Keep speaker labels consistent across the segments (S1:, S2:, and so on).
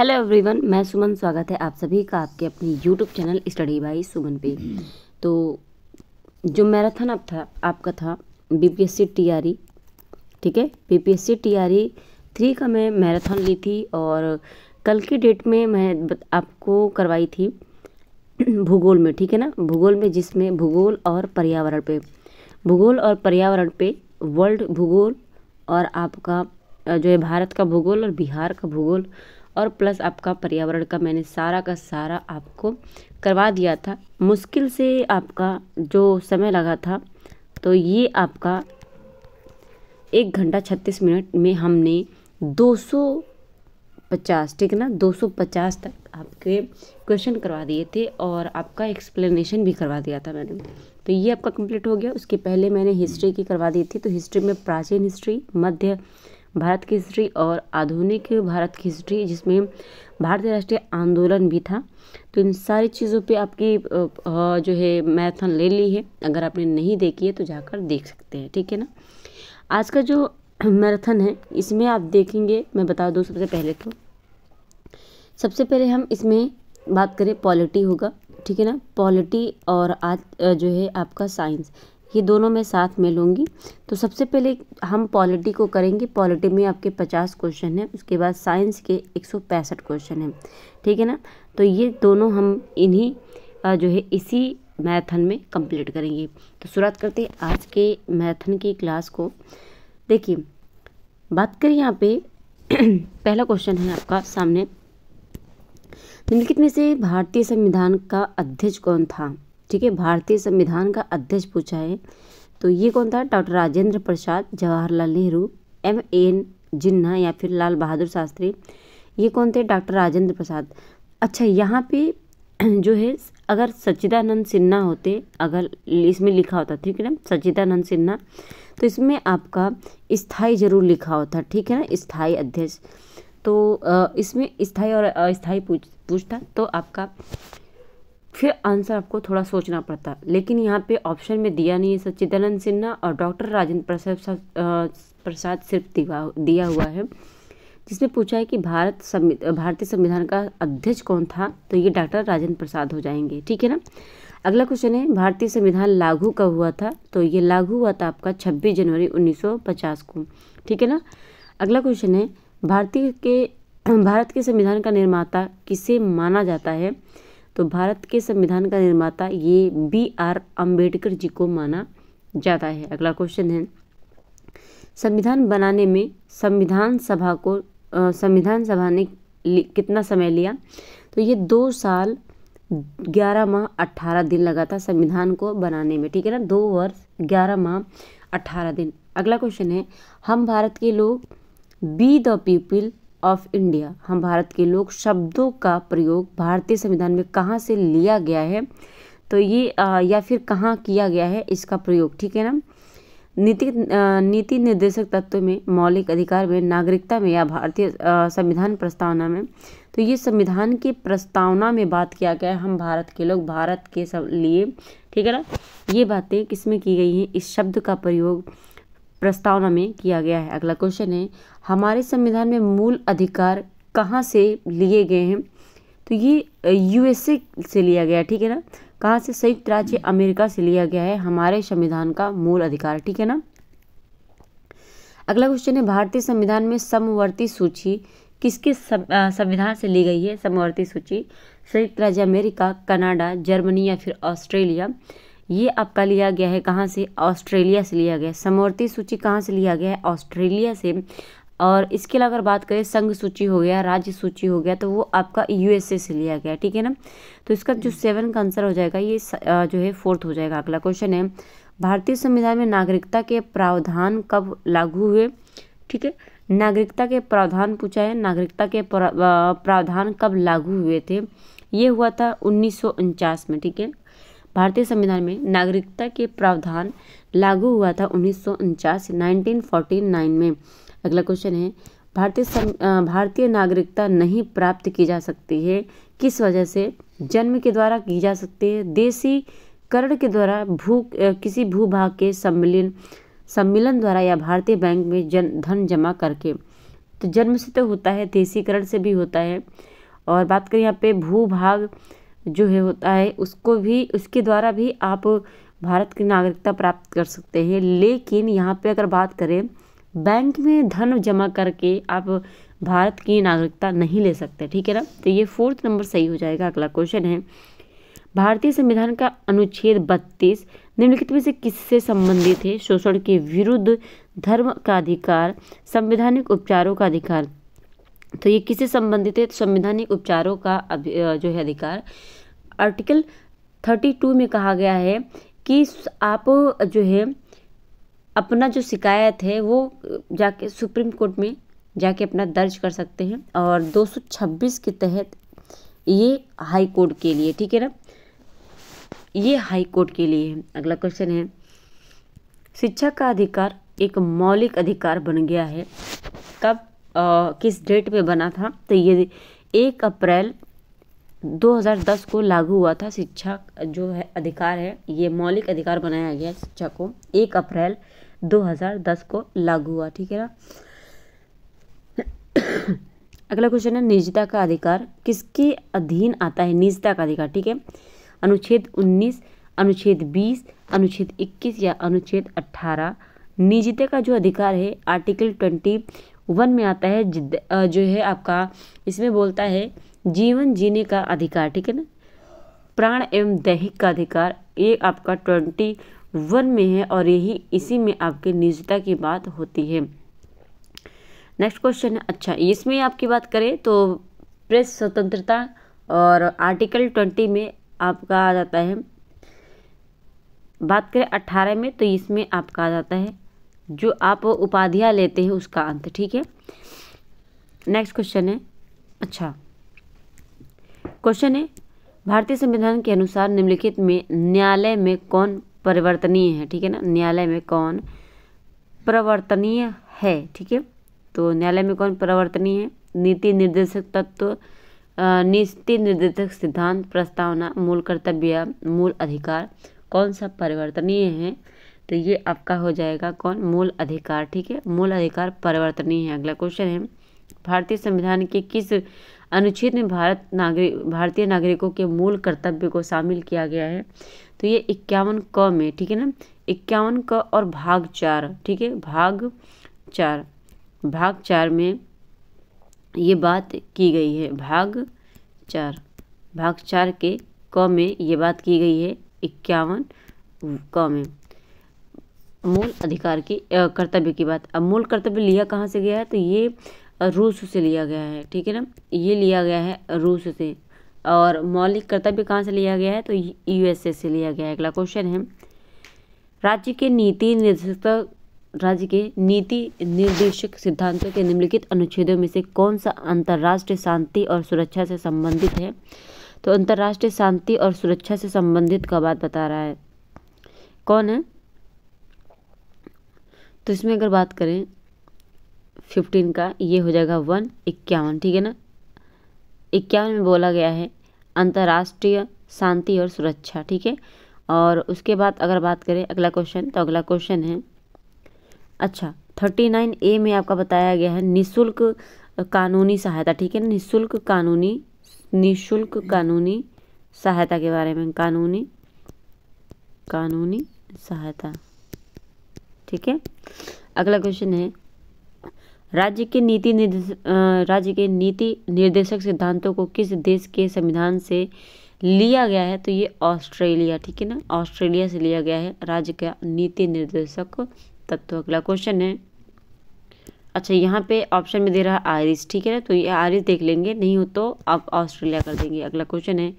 S1: Hello everyone मैं सुमन स्वागत है आप सभी का आपके अपने YouTube channel study by Suman पे तो जो मैराथन अब था आपका था बीपीएससी टीआरई e, ठीक है बीपीएससी टीआरई थ्री का मैं मैराथन ली थी और कल की डेट में मैं आपको करवाई थी भूगोल में ठीक है ना भूगोल में जिसमें भूगोल और पर्यावरण पे भूगोल और पर्यावरण पे वर्ल्ड भूगोल और आपका जो है भारत का भूगोल और बिहार का भूगोल और प्लस आपका पर्यावरण का मैंने सारा का सारा आपको करवा दिया था मुश्किल से आपका जो समय लगा था तो ये आपका एक घंटा छत्तीस मिनट में हमने 250 ठीक है ना 250 तक आपके क्वेश्चन करवा दिए थे और आपका एक्सप्लेनेशन भी करवा दिया था मैंने तो ये आपका कंप्लीट हो गया उसके पहले मैंने हिस्ट्री की करवा दी थी तो हिस्ट्री में प्राचीन हिस्ट्री मध्य भारत की हिस्ट्री और आधुनिक भारत की हिस्ट्री जिसमें भारतीय राष्ट्रीय आंदोलन भी था तो इन सारी चीज़ों पे आपकी जो है मैराथन ले ली है अगर आपने नहीं देखी है तो जाकर देख सकते हैं ठीक है ना आज का जो मैराथन है इसमें आप देखेंगे मैं बता दूँ सबसे पहले तो सबसे पहले हम इसमें बात करें पॉलिटी होगा ठीक है ना पॉलिटी और आज जो है आपका साइंस ये दोनों मैं साथ में लूँगी तो सबसे पहले हम पॉलिटी को करेंगे पॉलिटी में आपके पचास क्वेश्चन हैं उसके बाद साइंस के एक सौ पैंसठ क्वेश्चन हैं ठीक है ना तो ये दोनों हम इन्हीं जो है इसी मैथन में कंप्लीट करेंगे तो शुरुआत करते हैं आज के मैथन की क्लास को देखिए बात करें यहाँ पे पहला क्वेश्चन है आपका सामने निम्नलिखित में से भारतीय संविधान का अध्यक्ष कौन था ठीक है भारतीय संविधान का अध्यक्ष पूछा है तो ये कौन था doctor Rajendra Prasad Jawaharlal Nehru M N Jinnah या फिर लाल बहादुर शास्त्री ये कौन थे डॉक्टर राजेंद्र प्रसाद अच्छा यहाँ पे जो है अगर सच्चिदानंद सिन्हा होते अगर इसमें लिखा होता ठीक है ना सच्चिदानंद सिन्हा तो इसमें आपका स्थाई जरूर लिखा होता ठीक है ना स्थाई अध्यक्ष तो इसमें स्थाई और अस्थाई पूछ पूछता तो आपका फिर आंसर आपको थोड़ा सोचना पड़ता लेकिन यहाँ पे ऑप्शन में दिया नहीं है सच्चिदानंद सिन्हा और डॉक्टर राजेंद्र प्रसाद प्रसाद सिर्फ दिया हुआ है जिसमें पूछा है कि भारत भारतीय संविधान का अध्यक्ष कौन था तो ये डॉक्टर राजेंद्र प्रसाद हो जाएंगे ठीक है ना अगला क्वेश्चन है भारतीय संविधान लागू कब हुआ था तो ये लागू हुआ था आपका 26 जनवरी 1950 को ठीक है ना अगला क्वेश्चन है भारतीय के भारत के संविधान का निर्माता किसे माना जाता है तो भारत के संविधान का निर्माता ये बी आर अम्बेडकर जी को माना जाता है अगला क्वेश्चन है संविधान बनाने में संविधान सभा को संविधान सभा ने कितना समय लिया तो ये दो साल ग्यारह माह अट्ठारह दिन लगा था संविधान को बनाने में ठीक है ना दो वर्ष ग्यारह माह अट्ठारह दिन अगला क्वेश्चन है हम भारत के लोग we the people of India हम भारत के लोग शब्दों का प्रयोग भारतीय संविधान में कहाँ से लिया गया है तो ये आ, या फिर कहाँ किया गया है इसका प्रयोग ठीक है ना नीति नीति निर्देशक तत्व में मौलिक अधिकार में नागरिकता में या भारतीय संविधान प्रस्तावना में तो ये संविधान की प्रस्तावना में बात किया गया है हम भारत के लोग भारत के सब लिए ठीक है ना ये बातें किसमें की गई हैं इस शब्द का प्रयोग प्रस्तावना में किया गया है अगला क्वेश्चन है हमारे संविधान में मूल अधिकार कहाँ से लिए गए हैं तो ये यूएसए से लिया गया ठीक है ना कहाँ से संयुक्त राज्य अमेरिका से लिया गया है हमारे संविधान का मूल अधिकार ठीक है ना अगला क्वेश्चन है भारतीय संविधान में समवर्ती सूची किसके संविधान से ली गई है समवर्ती सूची संयुक्त राज्य अमेरिका कनाडा जर्मनी या फिर ऑस्ट्रेलिया ये आपका लिया गया है कहाँ से ऑस्ट्रेलिया से लिया गया है समवर्ती सूची कहाँ से लिया गया है ऑस्ट्रेलिया से और इसके अलावा अगर बात करें संघ सूची हो गया राज्य सूची हो गया तो वो आपका यूएसए से लिया गया ठीक है ना तो इसका जो सेवन हम्म। का आंसर हो जाएगा ये जो है फोर्थ हो जाएगा अगला क्वेश्चन है भारतीय संविधान में नागरिकता के प्रावधान कब लागू हुए ठीक है नागरिकता के प्रावधान पूछा है नागरिकता के प्रावधान कब लागू हुए थे ये हुआ था उन्नीस में ठीक है भारतीय संविधान में नागरिकता के प्रावधान लागू हुआ था उन्नीस सौ में अगला क्वेश्चन है भारतीय भारतीय नागरिकता नहीं प्राप्त की जा सकती है किस वजह से जन्म के द्वारा की जा सकती है देसी करण के द्वारा भू किसी भूभाग के सम्मिलन सम्मिलन द्वारा या भारतीय बैंक में जन धन जमा करके तो जन्म से तो होता है देसीकरण से भी होता है और बात करें यहाँ पे भूभाग जो है होता है उसको भी उसके द्वारा भी आप भारत की नागरिकता प्राप्त कर सकते हैं लेकिन यहाँ पे अगर बात करें बैंक में धन जमा करके आप भारत की नागरिकता नहीं ले सकते ठीक है ना तो ये फोर्थ नंबर सही हो जाएगा अगला क्वेश्चन है भारतीय संविधान का अनुच्छेद 32 निम्नलिखित में से किससे संबंधित है शोषण के विरुद्ध धर्म का अधिकार संवैधानिक उपचारों का अधिकार तो ये किसे संबंधित है संवैधानिक उपचारों का जो है अधिकार आर्टिकल 32 में कहा गया है कि आप जो है अपना जो शिकायत है वो जाके सुप्रीम कोर्ट में जाके अपना दर्ज कर सकते हैं और 226 के तहत ये हाई कोर्ट के लिए ठीक है ना ये हाई कोर्ट के लिए है अगला क्वेश्चन है शिक्षा का अधिकार एक मौलिक अधिकार बन गया है कब किस डेट पे बना था तो ये एक अप्रैल 2010 को लागू हुआ था शिक्षा जो है अधिकार है ये मौलिक अधिकार बनाया गया शिक्षा को एक अप्रैल 2010 को लागू हुआ ठीक है ना अगला क्वेश्चन है निजता का अधिकार किसके अधीन आता है निजता का अधिकार ठीक है अनुच्छेद 19 अनुच्छेद 20 अनुच्छेद 21 या अनुच्छेद 18 निजता का जो अधिकार है आर्टिकल ट्वेंटी वन में आता है जिद जो है आपका इसमें बोलता है जीवन जीने का अधिकार ठीक है ना प्राण एवं दैहिक का अधिकार ये आपका ट्वेंटी वन में है और यही इसी में आपकी निजता की बात होती है नेक्स्ट क्वेश्चन है अच्छा इसमें आपकी बात करें तो प्रेस स्वतंत्रता और आर्टिकल ट्वेंटी में आपका आ जाता है बात करें अट्ठारह में तो इसमें आपका आ जाता है जो आप उपाधियाँ लेते हैं उसका अंत ठीक है नेक्स्ट क्वेश्चन है अच्छा क्वेश्चन है भारतीय संविधान के अनुसार निम्नलिखित में न्यायालय में कौन परिवर्तनीय है ठीक है ना न्यायालय में कौन प्रवर्तनीय है ठीक है तो न्यायालय में कौन परिवर्तनीय है नीति निर्देशक तत्व नीति निर्देशक सिद्धांत प्रस्तावना मूल कर्तव्य मूल अधिकार कौन सा परिवर्तनीय है तो ये आपका हो जाएगा कौन मूल अधिकार ठीक है मूल अधिकार परिवर्तनीय है अगला क्वेश्चन है भारतीय संविधान के किस अनुच्छेद में भारत नागरिक भारतीय नागरिकों के मूल कर्तव्य को शामिल किया गया है तो ये इक्यावन क में ठीक है ना इक्यावन क और भाग चार ठीक है भाग चार भाग चार में ये बात की गई है भाग चार भाग चार के क में ये बात की गई है इक्यावन क में मूल अधिकार की कर्तव्य की बात अब मूल कर्तव्य लिया कहाँ से गया है तो ये रूस से लिया गया है ठीक है ना ये लिया गया है रूस से और मौलिक कर्तव्य कहाँ से लिया गया है तो यूएसए से लिया गया है अगला क्वेश्चन है राज्य के नीति निर्देशक राज्य के नीति निर्देशक सिद्धांतों के निम्नलिखित अनुच्छेदों में से कौन सा अंतर्राष्ट्रीय शांति और सुरक्षा से संबंधित है तो अंतर्राष्ट्रीय शांति और सुरक्षा से संबंधित का बात बता रहा है कौन है तो इसमें अगर बात करें फिफ्टीन का ये हो जाएगा वन इक्यावन ठीक है ना इक्यावन में बोला गया है अंतर्राष्ट्रीय शांति और सुरक्षा ठीक है और उसके बाद अगर बात करें अगला क्वेश्चन तो अगला क्वेश्चन है अच्छा थर्टी नाइन ए में आपका बताया गया है निशुल्क कानूनी सहायता ठीक है निशुल्क कानूनी निशुल्क कानूनी सहायता के बारे में कानूनी कानूनी सहायता ठीक है अगला क्वेश्चन है राज्य के नीति निर्देश राज्य के नीति निर्देशक सिद्धांतों को किस देश के संविधान से लिया गया है तो ये ऑस्ट्रेलिया ठीक है ना ऑस्ट्रेलिया से लिया गया है राज्य का नीति निर्देशक तत्व अगला क्वेश्चन है अच्छा यहाँ पे ऑप्शन में दे रहा है आयरिस ठीक है ना तो ये आयरिस देख लेंगे नहीं हो तो आप ऑस्ट्रेलिया कर देंगे अगला क्वेश्चन है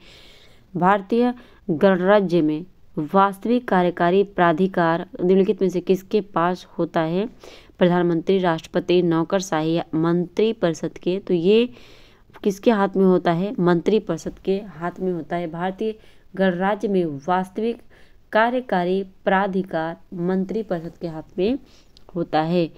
S1: भारतीय गणराज्य में वास्तविक कार्यकारी प्राधिकार निम्नलिखित में से किसके पास होता है प्रधानमंत्री राष्ट्रपति नौकरशाही मंत्री मंत्रिपरिषद के तो ये किसके हाथ में होता है मंत्रिपरिषद के हाथ में होता है भारतीय गणराज्य में वास्तविक कार्यकारी प्राधिकार मंत्रिपरिषद के हाथ में होता है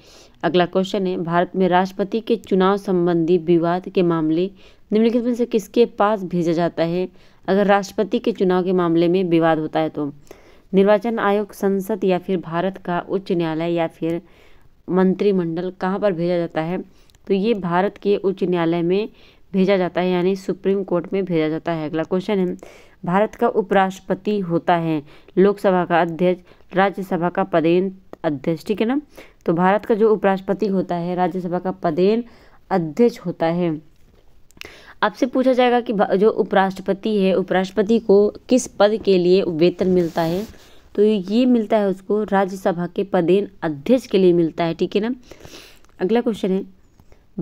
S1: अगला क्वेश्चन है भारत में राष्ट्रपति के चुनाव संबंधी विवाद के मामले निम्नलिखित में से किसके पास भेजा जाता है अगर राष्ट्रपति के चुनाव के मामले में विवाद होता है तो निर्वाचन आयोग संसद या फिर भारत का उच्च न्यायालय या फिर मंत्रिमंडल कहाँ पर भेजा जाता है तो ये भारत के उच्च न्यायालय में भेजा जाता है यानी सुप्रीम कोर्ट में भेजा जाता है अगला क्वेश्चन है भारत का उपराष्ट्रपति होता है लोकसभा का अध्यक्ष राज्यसभा का पदेन अध्यक्ष ठीक है ना तो भारत का जो उपराष्ट्रपति होता है राज्यसभा का पदेन अध्यक्ष होता है आपसे पूछा जाएगा कि जो उपराष्ट्रपति है उपराष्ट्रपति को किस पद के लिए वेतन मिलता है तो ये मिलता है उसको राज्यसभा के पदेन अध्यक्ष के लिए मिलता है ठीक है ना अगला क्वेश्चन है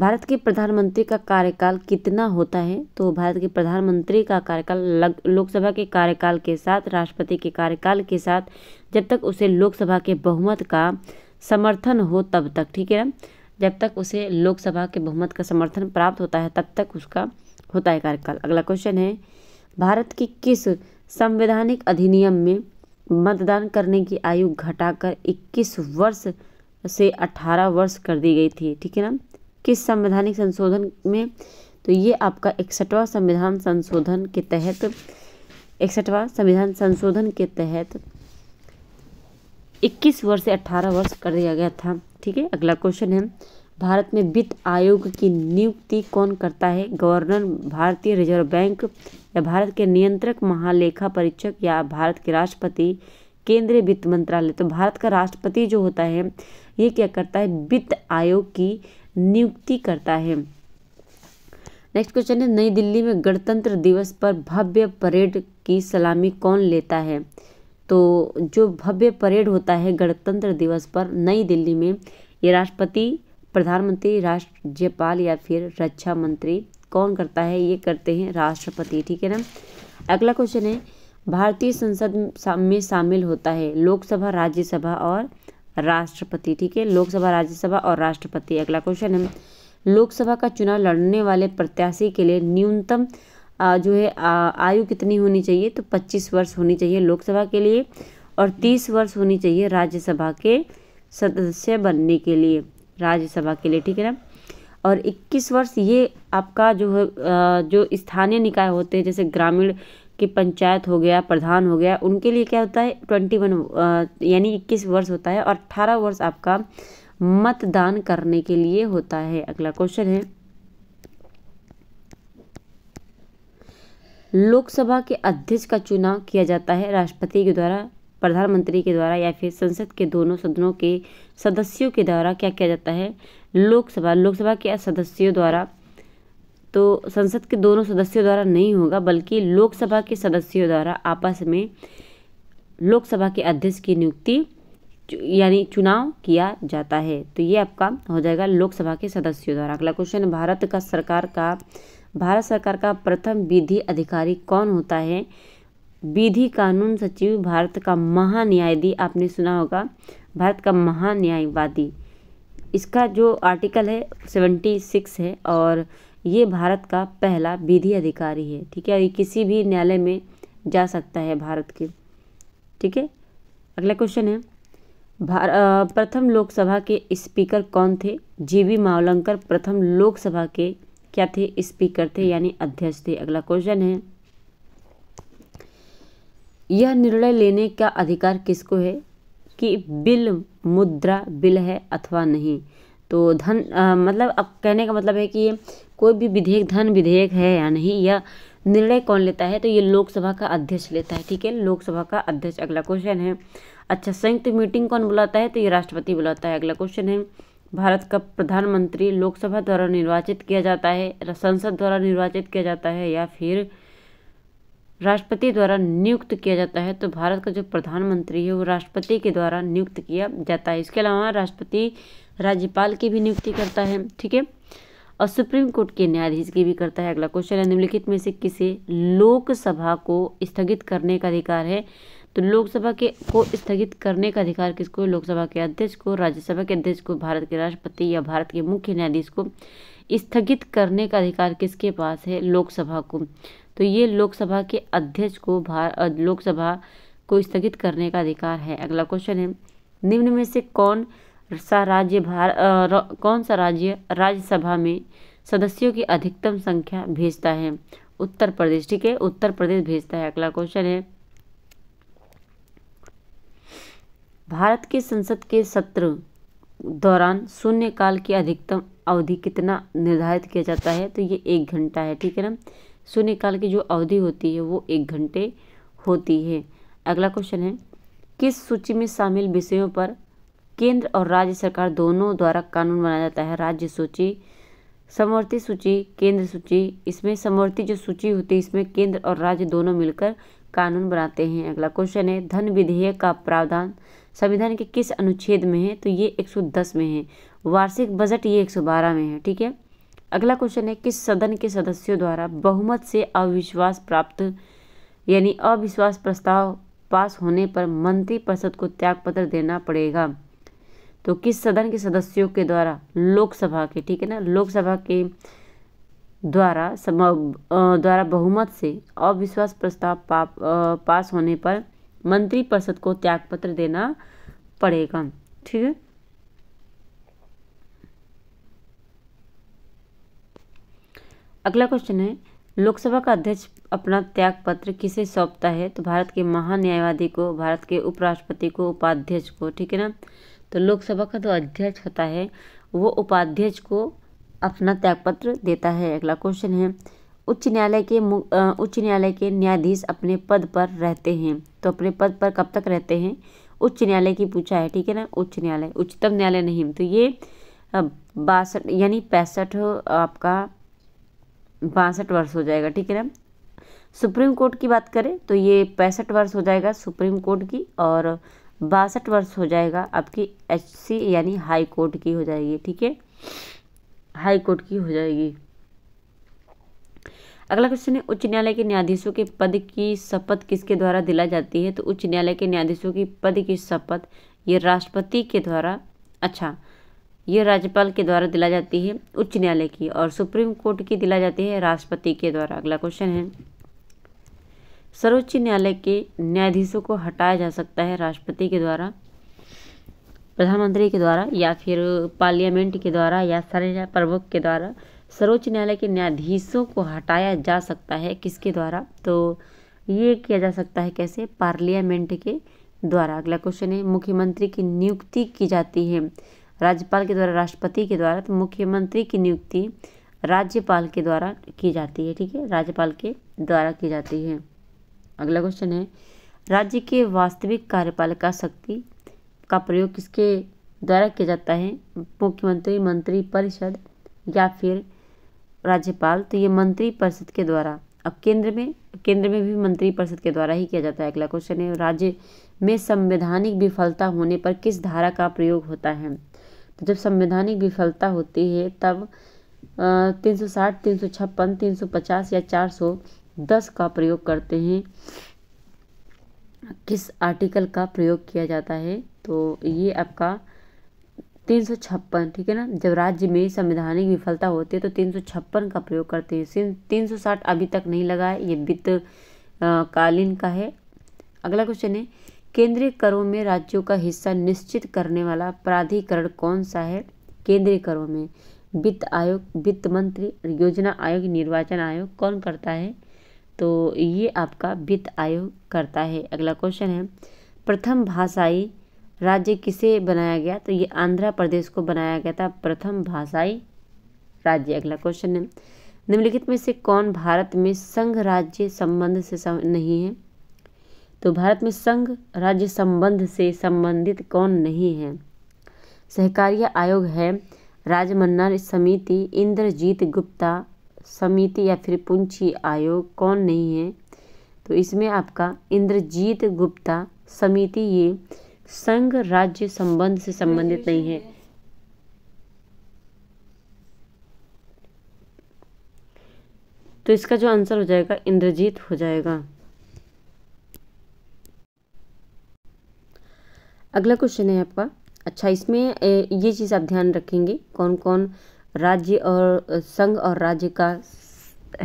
S1: भारत के प्रधानमंत्री का कार्यकाल कितना होता है तो भारत के प्रधानमंत्री का कार्यकाल लोकसभा के कार्यकाल के साथ राष्ट्रपति के कार्यकाल के साथ जब तक उसे लोकसभा के बहुमत का समर्थन हो तब तक ठीक है ना जब तक उसे लोकसभा के बहुमत का समर्थन प्राप्त होता है तब तक उसका होता है कार्यकाल अगला क्वेश्चन है भारत की किस संवैधानिक अधिनियम में मतदान करने की आयु घटाकर 21 वर्ष से 18 वर्ष कर दी गई थी ठीक है ना किस संवैधानिक संशोधन में तो ये आपका इकसठवा संविधान संशोधन के तहत इकसठवा संविधान संशोधन के तहत 21 वर्ष से 18 वर्ष कर दिया गया था ठीक है अगला क्वेश्चन है भारत में वित्त आयोग की नियुक्ति कौन करता है गवर्नर भारतीय रिजर्व बैंक या भारत के नियंत्रक महालेखा परीक्षक या भारत के राष्ट्रपति केंद्रीय वित्त मंत्रालय तो भारत का राष्ट्रपति जो होता है ये क्या करता है वित्त आयोग की नियुक्ति करता है नेक्स्ट क्वेश्चन है नई दिल्ली में गणतंत्र दिवस पर भव्य परेड की सलामी कौन लेता है तो जो भव्य परेड होता है गणतंत्र दिवस पर नई दिल्ली में ये राष्ट्रपति प्रधानमंत्री राज्यपाल या फिर रक्षा मंत्री कौन करता है ये करते हैं राष्ट्रपति ठीक है ना अगला क्वेश्चन है भारतीय संसद में शामिल होता है लोकसभा राज्यसभा और राष्ट्रपति ठीक है लोकसभा राज्यसभा और राष्ट्रपति अगला क्वेश्चन है लोकसभा का चुनाव लड़ने वाले प्रत्याशी के लिए न्यूनतम जो है आयु कितनी होनी चाहिए तो 25 वर्ष होनी चाहिए लोकसभा के लिए और 30 वर्ष होनी चाहिए राज्यसभा के सदस्य बनने के लिए राज्यसभा के लिए ठीक है ना और 21 वर्ष ये आपका जो है जो स्थानीय निकाय होते हैं जैसे ग्रामीण की पंचायत हो गया प्रधान हो गया उनके लिए क्या होता है ट्वेंटी वन यानी इक्कीस वर्ष होता है और अट्ठारह वर्ष आपका मतदान करने के लिए होता है अगला क्वेश्चन है लोकसभा के अध्यक्ष का चुनाव किया जाता है राष्ट्रपति के द्वारा प्रधानमंत्री के द्वारा या फिर संसद के दोनों सदनों के सदस्यों के द्वारा क्या किया जाता है लोकसभा लोकसभा के सदस्यों द्वारा तो संसद के दोनों सदस्यों द्वारा नहीं होगा बल्कि लोकसभा के सदस्यों द्वारा आपस में लोकसभा के अध्यक्ष की नियुक्ति यानी चुनाव किया जाता है तो ये आपका हो जाएगा लोकसभा के सदस्यों द्वारा अगला क्वेश्चन भारत का सरकार का भारत सरकार का प्रथम विधि अधिकारी कौन होता है विधि कानून सचिव भारत का महान्यायदी आपने सुना होगा भारत का महान्यायवादी इसका जो आर्टिकल है सेवेंटी सिक्स है और ये भारत का पहला विधि अधिकारी है ठीक है ये किसी भी न्यायालय में जा सकता है भारत के ठीक है अगला क्वेश्चन है प्रथम लोकसभा के स्पीकर कौन थे जी वी मावलंकर प्रथम लोकसभा के क्या थे स्पीकर थे यानी अध्यक्ष थे अगला क्वेश्चन है यह निर्णय लेने का अधिकार किसको है कि बिल मुद्रा बिल है अथवा नहीं तो धन आ, मतलब अब कहने का मतलब है कि ये कोई भी विधेयक धन विधेयक है या नहीं यह निर्णय कौन लेता है तो ये लोकसभा का अध्यक्ष लेता है ठीक है लोकसभा का अध्यक्ष अगला क्वेश्चन है अच्छा संयुक्त मीटिंग कौन बुलाता है तो ये राष्ट्रपति बुलाता है अगला क्वेश्चन है भारत का प्रधानमंत्री लोकसभा द्वारा निर्वाचित किया जाता है संसद द्वारा निर्वाचित किया जाता है या फिर राष्ट्रपति द्वारा नियुक्त किया जाता है तो भारत का जो प्रधानमंत्री है वो राष्ट्रपति के द्वारा नियुक्त किया जाता है इसके अलावा राष्ट्रपति राज्यपाल की भी नियुक्ति करता है ठीक है और सुप्रीम कोर्ट के न्यायाधीश की भी करता है अगला क्वेश्चन है निम्नलिखित में से किसे लोकसभा को स्थगित करने का अधिकार है तो लोकसभा के को स्थगित करने का अधिकार किसको लोकसभा के अध्यक्ष को राज्यसभा के अध्यक्ष को भारत के राष्ट्रपति या भारत के मुख्य न्यायाधीश को स्थगित करने का अधिकार किसके पास है लोकसभा को तो ये लोकसभा के अध्यक्ष को लोकसभा को स्थगित करने का अधिकार है अगला क्वेश्चन है निम्न में से कौन सा राज्य भार कौन सा राज्य राज्यसभा में सदस्यों की अधिकतम संख्या भेजता है उत्तर प्रदेश ठीक है उत्तर प्रदेश भेजता है अगला क्वेश्चन है भारत के संसद के सत्र दौरान शून्यकाल की अधिकतम अवधि कितना निर्धारित किया जाता है तो ये एक घंटा है ठीक है ना शून्यकाल की जो अवधि होती है वो एक घंटे होती है अगला क्वेश्चन है किस सूची में शामिल विषयों पर केंद्र और राज्य सरकार दोनों द्वारा कानून बनाया जाता है राज्य सूची समवर्ती सूची केंद्र सूची इसमें समवर्ती जो सूची होती है इसमें केंद्र और राज्य दोनों मिलकर कानून बनाते हैं अगला क्वेश्चन है धन विधेयक का प्रावधान संविधान के किस अनुच्छेद में है तो ये 110 में है वार्षिक बजट ये 112 में है ठीक है अगला क्वेश्चन है कि सदन के सदस्यों द्वारा बहुमत से अविश्वास प्राप्त यानी अविश्वास प्रस्ताव पास होने पर मंत्री परिषद को त्यागपत्र देना पड़ेगा तो किस सदन के सदस्यों के द्वारा लोकसभा के ठीक है ना लोकसभा के द्वारा द्वारा बहुमत से अविश्वास प्रस्ताव पास होने पर मंत्री परिषद को त्यागपत्र देना पड़ेगा ठीक है अगला क्वेश्चन है लोकसभा का अध्यक्ष अपना त्याग पत्र किसे सौंपता है तो भारत के महान्यायवादी को भारत के उपराष्ट्रपति को उपाध्यक्ष को ठीक है ना तो लोकसभा का जो अध्यक्ष होता है वो उपाध्यक्ष को अपना त्यागपत्र देता है अगला क्वेश्चन है उच्च न्यायालय के उच्च न्यायालय के न्यायाधीश अपने पद पर रहते हैं तो अपने पद पर कब तक रहते हैं उच्च न्यायालय की पूछा है ठीक है ना उच्च न्यायालय उच्चतम न्यायालय नहीं तो ये बासठ यानी पैंसठ आपका बासठ वर्ष हो जाएगा ठीक है ना सुप्रीम कोर्ट की बात करें तो ये पैंसठ वर्ष हो जाएगा सुप्रीम कोर्ट की और बासठ वर्ष हो जाएगा आपकी एच यानी हाई कोर्ट की हो जाएगी ठीक है हाई कोर्ट की हो जाएगी अगला क्वेश्चन है उच्च न्यायालय के न्यायाधीशों के पद की शपथ किसके द्वारा दिला जाती है तो उच्च न्यायालय के न्यायाधीशों की पद की शपथ ये राष्ट्रपति के द्वारा अच्छा ये राज्यपाल के द्वारा दिला जाती है उच्च न्यायालय की और सुप्रीम कोर्ट की दिला जाती है राष्ट्रपति के द्वारा अगला क्वेश्चन है सर्वोच्च न्यायालय के न्यायाधीशों को हटाया जा सकता है राष्ट्रपति के द्वारा प्रधानमंत्री के द्वारा या फिर पार्लियामेंट के द्वारा या सरन्या प्रमुख के द्वारा सर्वोच्च न्यायालय के न्यायाधीशों को हटाया जा सकता है किसके द्वारा तो ये किया जा सकता है कैसे पार्लियामेंट के द्वारा अगला क्वेश्चन है मुख्यमंत्री की नियुक्ति की जाती है राज्यपाल के द्वारा राष्ट्रपति के द्वारा तो मुख्यमंत्री की नियुक्ति राज्यपाल के द्वारा की जाती है ठीक है राज्यपाल के द्वारा की जाती है अगला क्वेश्चन है राज्य के वास्तविक कार्यपालिका शक्ति का प्रयोग किसके द्वारा किया जाता है मुख्यमंत्री मंत्री परिषद या फिर राज्यपाल तो ये मंत्री परिषद के द्वारा अब केंद्र में केंद्र में भी मंत्री परिषद के द्वारा ही किया जाता है अगला क्वेश्चन है राज्य में संवैधानिक विफलता होने पर किस धारा का प्रयोग होता है तो जब संवैधानिक विफलता होती है तब तीन सौ साठ तीन सौ छप्पन तीन सौ पचास या चार सौ दस का प्रयोग करते हैं किस आर्टिकल का प्रयोग किया जाता है तो ये आपका तीन सौ छप्पन ठीक है ना जब राज्य में संवैधानिक विफलता होती है तो तीन सौ छप्पन का प्रयोग करते हैं तीन सौ साठ अभी तक नहीं लगा है ये वित्त कालीन का है अगला क्वेश्चन है केंद्रीय करों में राज्यों का हिस्सा निश्चित करने वाला प्राधिकरण कौन सा है केंद्रीय करों में वित्त आयोग वित्त मंत्री योजना आयोग निर्वाचन आयोग कौन करता है तो ये आपका वित्त आयोग करता है अगला क्वेश्चन है प्रथम भाषाई राज्य किसे बनाया गया तो ये आंध्र प्रदेश को बनाया गया था प्रथम भाषाई राज्य अगला क्वेश्चन है निम्नलिखित में से कौन भारत में संघ राज्य संबंध से नहीं है तो भारत में संघ राज्य संबंध से संबंधित कौन नहीं है सहकारिया आयोग है राजमन्ना समिति इंद्रजीत गुप्ता समिति या फिर पुंछी आयोग कौन नहीं है तो इसमें आपका इंद्रजीत गुप्ता समिति ये संघ राज्य संबंध से संबंधित नहीं है तो इसका जो आंसर हो जाएगा इंद्रजीत हो जाएगा अगला क्वेश्चन है आपका अच्छा इसमें ये चीज़ आप ध्यान रखेंगे कौन कौन राज्य और संघ और राज्य का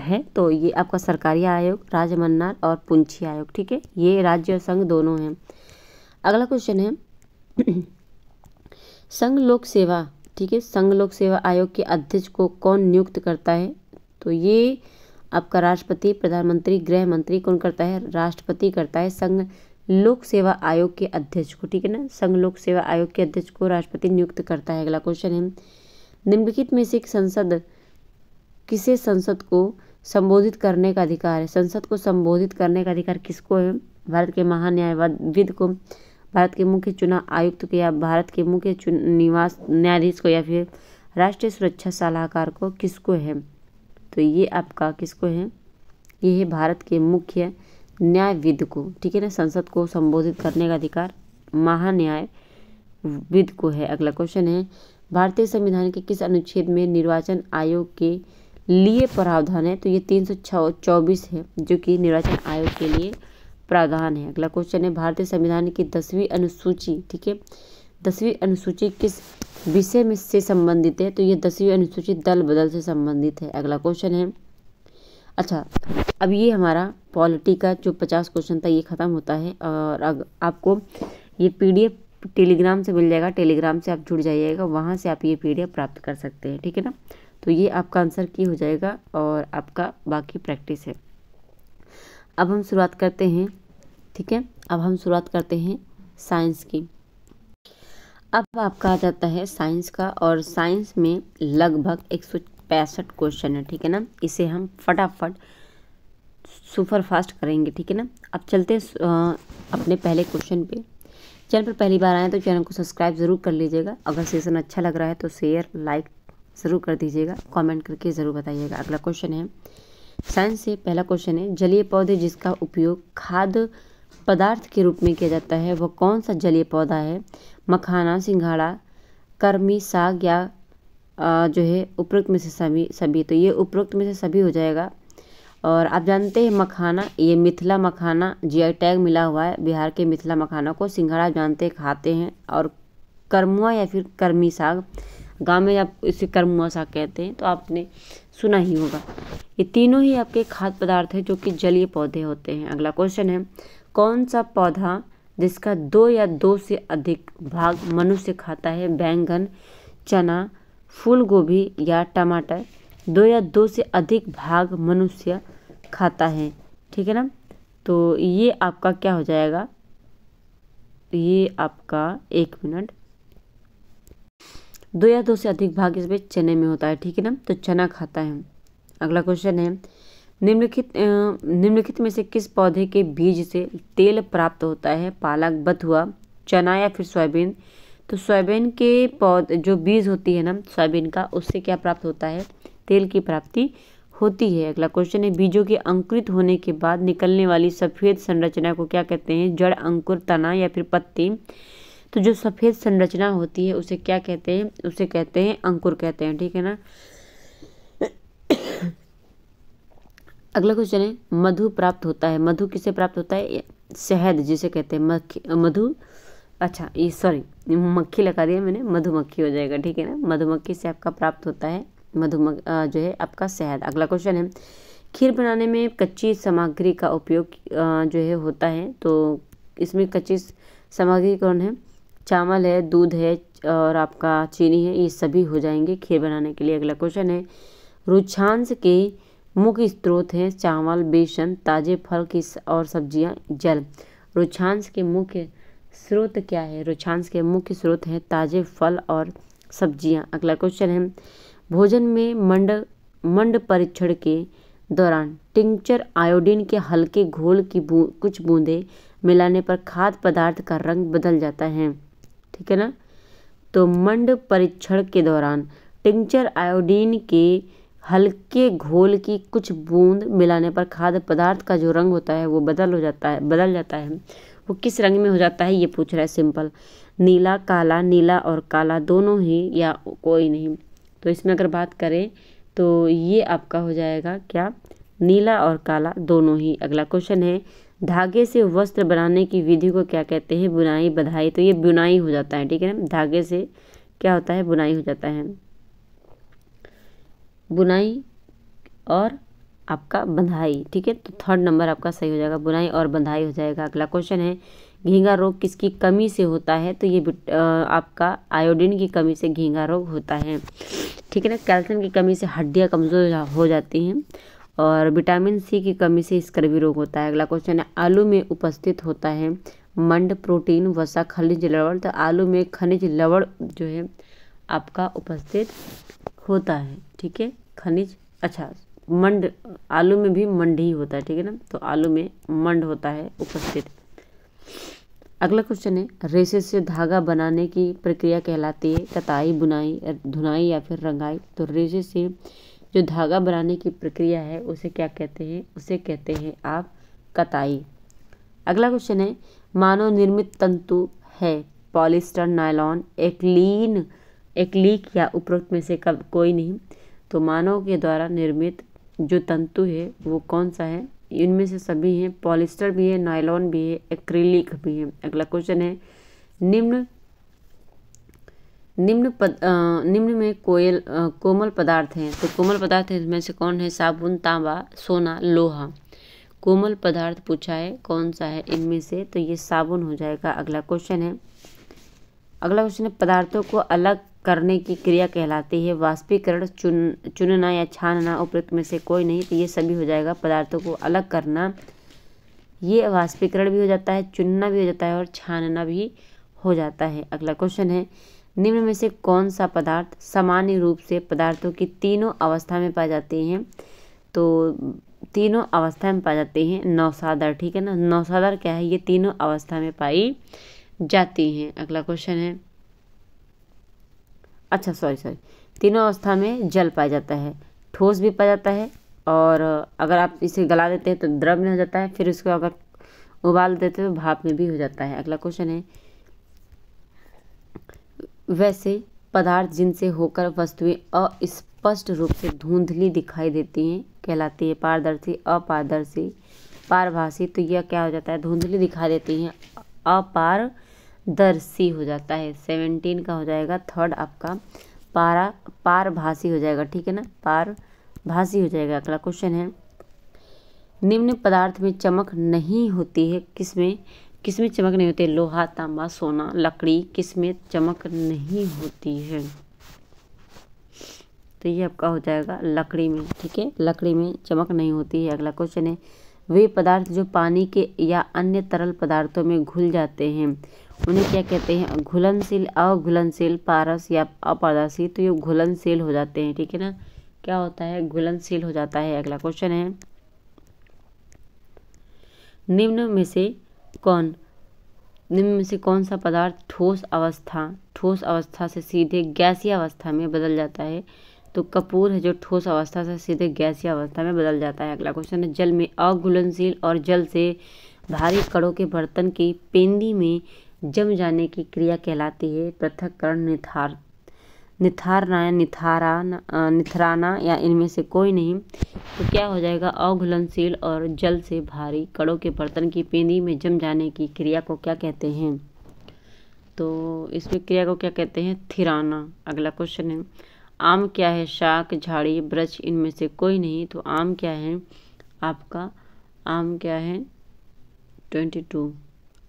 S1: है तो ये आपका सरकारी आयोग राज्य और पुंछी आयोग ठीक है ये राज्य और संघ दोनों हैं अगला क्वेश्चन है संघ लोक सेवा ठीक है संघ लोक सेवा आयोग के अध्यक्ष को कौन नियुक्त करता है तो ये आपका राष्ट्रपति प्रधानमंत्री गृह मंत्री कौन करता है राष्ट्रपति करता है संघ लोक सेवा आयोग के अध्यक्ष को ठीक है ना संघ लोक सेवा आयोग के अध्यक्ष को राष्ट्रपति नियुक्त करता है अगला क्वेश्चन है निम्नलिखित में से संसद किसे संसद को संबोधित करने का अधिकार है संसद को संबोधित करने का अधिकार किसको है भारत के महान्यायवाद को भारत के मुख्य चुनाव आयुक्त को या भारत के मुख्य निवास न्यायाधीश को या फिर राष्ट्रीय सुरक्षा सलाहकार को किसको है तो ये आपका किसको है ये है भारत के मुख्य न्यायविद को ठीक है ना संसद को संबोधित करने का अधिकार महान्यायविद को है अगला क्वेश्चन है भारतीय संविधान के किस अनुच्छेद में निर्वाचन आयोग के लिए प्रावधान है तो ये तीन सौ चौबीस है जो कि निर्वाचन आयोग के लिए प्रावधान है अगला क्वेश्चन है भारतीय संविधान की दसवीं अनुसूची ठीक है दसवीं अनुसूची किस विषय में से संबंधित है तो ये दसवीं अनुसूची दल बदल से संबंधित है अगला क्वेश्चन है अच्छा अब ये हमारा पॉलिटी का जो पचास क्वेश्चन था ये ख़त्म होता है और अग, आपको ये पीडीएफ टेलीग्राम से मिल जाएगा टेलीग्राम से आप जुड़ जाइएगा वहाँ से आप ये पीडीएफ प्राप्त कर सकते हैं ठीक है ना तो ये आपका आंसर की हो जाएगा और आपका बाकी प्रैक्टिस है अब हम शुरुआत करते हैं ठीक है अब हम शुरुआत करते हैं साइंस की अब आपका आ जाता है साइंस का और साइंस में लगभग एक सौ पैंसठ क्वेश्चन है ठीक है ना इसे हम फटाफट सुपर फास्ट करेंगे ठीक है ना अब चलते हैं अपने पहले क्वेश्चन पे चैनल पर पहली बार आए तो चैनल को सब्सक्राइब ज़रूर कर लीजिएगा अगर सेशन अच्छा लग रहा है तो शेयर लाइक ज़रूर कर दीजिएगा कमेंट करके ज़रूर बताइएगा अगला क्वेश्चन है साइंस से पहला क्वेश्चन है जलीय पौधे जिसका उपयोग खाद्य पदार्थ के रूप में किया जाता है वह कौन सा जलीय पौधा है मखाना सिंघाड़ा कर्मी साग या जो है उपरोक्त में से सभी सभी तो ये उपरोक्त में से सभी हो जाएगा और आप जानते हैं मखाना ये मिथिला मखाना जीआई टैग मिला हुआ है बिहार के मिथिला मखाना को सिंघाड़ा जानते खाते हैं और करमुआ या फिर कर्मी साग गांव में आप इसे करमुआ साग कहते हैं तो आपने सुना ही होगा ये तीनों ही आपके खाद्य पदार्थ हैं जो कि जलीय पौधे होते हैं अगला क्वेश्चन है कौन सा पौधा जिसका दो या दो से अधिक भाग मनुष्य खाता है बैंगन चना फूल गोभी या टमाटर दो या दो से अधिक भाग मनुष्य खाता है ठीक है ना तो ये आपका क्या हो जाएगा ये आपका एक मिनट दो या दो से अधिक भाग इसमें चने में होता है ठीक है ना तो चना खाता है अगला क्वेश्चन है निम्नलिखित निम्नलिखित में से किस पौधे के बीज से तेल प्राप्त होता है पालक बथुआ चना या फिर सोयाबीन तो सोयाबीन के पौध जो बीज होती है ना सोयाबीन का उससे क्या प्राप्त होता है तेल की प्राप्ति होती है अगला क्वेश्चन है बीजों के अंकुरित होने के बाद निकलने वाली सफ़ेद संरचना को क्या कहते हैं जड़ अंकुर तना या फिर पत्ती तो जो सफ़ेद संरचना होती है उसे क्या कहते हैं उसे कहते हैं अंकुर कहते हैं ठीक है ना अगला क्वेश्चन है मधु प्राप्त होता है मधु किसे प्राप्त होता है शहद जिसे कहते हैं मक्खी मधु अच्छा ये सॉरी मक्खी लगा दिया मैंने मधुमक्खी हो जाएगा ठीक है ना मधुमक्खी से आपका प्राप्त होता है मधुमक्ख जो है आपका शहद अगला क्वेश्चन है खीर बनाने में कच्ची सामग्री का उपयोग जो है होता है तो इसमें कच्ची सामग्री कौन है चावल है दूध है और आपका चीनी है ये सभी हो जाएंगे खीर बनाने के लिए अगला क्वेश्चन है रुझांश के मुख्य स्रोत हैं चावल बेसन ताजे फल की और सब्जियां जल रुझांश के मुख्य स्रोत क्या है रुझांश के मुख्य स्रोत हैं ताजे फल और सब्जियां अगला क्वेश्चन है भोजन में मंड मंड परीक्षण के दौरान टिंक्चर आयोडीन के हल्के घोल की बू, कुछ बूंदें मिलाने पर खाद्य पदार्थ का रंग बदल जाता है ठीक है ना तो मंड परीक्षण के दौरान टिंक्चर आयोडीन के हल्के घोल की कुछ बूंद मिलाने पर खाद्य पदार्थ का जो रंग होता है वो बदल हो जाता है बदल जाता है वो किस रंग में हो जाता है ये पूछ रहा है सिंपल नीला काला नीला और काला दोनों ही या कोई नहीं तो इसमें अगर बात करें तो ये आपका हो जाएगा क्या नीला और काला दोनों ही अगला क्वेश्चन है धागे से वस्त्र बनाने की विधि को क्या कहते हैं बुनाई बधाई तो ये बुनाई हो जाता है ठीक है ना धागे से क्या होता है बुनाई हो जाता है बुनाई और आपका बंधाई ठीक है तो थर्ड नंबर आपका सही हो जाएगा बुनाई और बंधाई हो जाएगा अगला क्वेश्चन है घींगा रोग किसकी कमी से होता है तो ये आपका आयोडीन की कमी से घींगा रोग होता है ठीक है ना कैल्शियम की कमी से हड्डियाँ कमज़ोर हो जाती हैं और विटामिन सी की कमी से स्क्रवी रोग होता है अगला क्वेश्चन है आलू में उपस्थित होता है मंड प्रोटीन वसा खनिज लवण तो आलू में खनिज लवण जो है आपका उपस्थित होता है ठीक है खनिज अच्छा मंड आलू में भी मंड ही होता है ठीक है ना तो आलू में मंड होता है उपस्थित अगला क्वेश्चन है रेशे से धागा बनाने की प्रक्रिया कहलाती है कताई बुनाई धुनाई या फिर रंगाई तो रेशे से जो धागा बनाने की प्रक्रिया है उसे क्या कहते हैं उसे कहते हैं आप कताई अगला क्वेश्चन है मानव निर्मित तंतु है पॉलिस्टर नायलॉन एक्लीन एक्लीक या उपरोक्त में से कब कोई नहीं तो मानव के द्वारा निर्मित जो तंतु है वो कौन सा है इनमें से सभी हैं पॉलिस्टर भी है नायलॉन भी है एक्रीलिक भी है अगला क्वेश्चन है निम्न निम्न पद निम्न में कोयल कोमल पदार्थ हैं तो कोमल पदार्थ इसमें से कौन है साबुन तांबा सोना लोहा कोमल पदार्थ पूछा है कौन सा है इनमें से तो ये साबुन हो जाएगा अगला क्वेश्चन है अगला क्वेश्चन है पदार्थों को अलग करने की क्रिया कहलाती है वाष्पीकरण चुन चुनना या छानना उपयुक्त में से कोई नहीं तो ये सभी हो जाएगा पदार्थों को अलग करना ये वाष्पीकरण भी हो जाता है चुनना भी हो जाता है और छानना भी हो जाता है अगला क्वेश्चन है निम्न में से कौन सा पदार्थ सामान्य रूप से पदार्थों की तीनों अवस्था में पाए जाते हैं तो तीनों अवस्था में पाए जाते हैं नौसादर ठीक है ना नौसादर क्या है ये तीनों अवस्था में पाई जाती हैं अगला क्वेश्चन है अच्छा सॉरी सॉरी तीनों अवस्था में जल पाया जाता है ठोस भी पाया जाता है और अगर आप इसे गला देते हैं तो द्रव में हो जाता है फिर उसको अगर उबाल देते हैं तो भाप में भी हो जाता है अगला क्वेश्चन है वैसे पदार्थ जिनसे होकर वस्तुएं अस्पष्ट रूप से धुंधली दिखाई देती हैं कहलाती है पारदर्शी अपारदर्शी पारभाषी तो यह क्या हो जाता है धुंधली दिखाई देती हैं अपार दर सी हो जाता है सेवनटीन का हो जाएगा थर्ड आपका पारा पारभाषी हो जाएगा ठीक है ना पारभाषी हो जाएगा अगला क्वेश्चन है निम्न पदार्थ में चमक नहीं होती है किसमें किसमें चमक नहीं होती है लोहा तांबा सोना लकड़ी किसमें चमक नहीं होती है तो ये आपका हो जाएगा लकड़ी में ठीक है लकड़ी में चमक नहीं होती है अगला क्वेश्चन है वे पदार्थ जो पानी के या अन्य तरल पदार्थों में घुल जाते हैं उन्हें क्या कहते हैं घुलनशील अघुलनशील पारस या अपारदर्शी तो ये घुलनशील हो जाते हैं ठीक है ना क्या होता है घुलनशील हो जाता है अगला क्वेश्चन है निम्न में से कौन निम्न में से कौन सा पदार्थ ठोस अवस्था ठोस अवस्था से सीधे गैसीय अवस्था में बदल जाता है तो कपूर है जो ठोस अवस्था से सीधे गैसीय अवस्था में बदल जाता है अगला क्वेश्चन है जल में अघुलनशील और जल से भारी कड़ों के बर्तन की पेंदी में जम जाने की क्रिया कहलाती है पृथककरण निथार निथारना निथाराना निथराना या इनमें से कोई नहीं तो क्या हो जाएगा अघुलनशील और जल से भारी कड़ों के बर्तन की पेंदी में जम जाने की क्रिया को क्या कहते हैं तो इसमें क्रिया को क्या कहते हैं थिराना अगला क्वेश्चन है आम क्या है शाक झाड़ी ब्रज इनमें से कोई नहीं तो आम क्या है आपका आम क्या है ट्वेंटी टू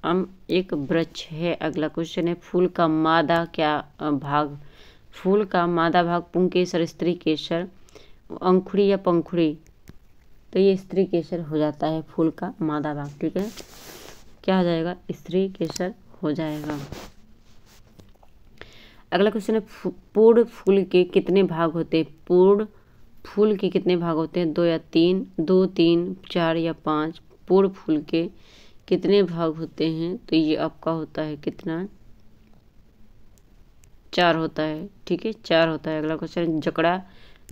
S1: अम एक वृक्ष है अगला क्वेश्चन है फूल का मादा क्या भाग फूल का मादा भाग पुंकेसर स्त्री केसर अंखुड़ी या पंखुड़ी तो ये स्त्री केसर हो जाता है फूल का मादा भाग ठीक है क्या हो जाएगा स्त्री केसर हो जाएगा अगला क्वेश्चन है पूर्ण फूल के कितने भाग होते हैं पूर्ण फूल के कितने भाग होते हैं दो या तीन दो तीन चार या पाँच पूर्ण फूल के कितने भाग होते हैं तो ये आपका होता है कितना चार होता है ठीक है चार होता है अगला क्वेश्चन जकड़ा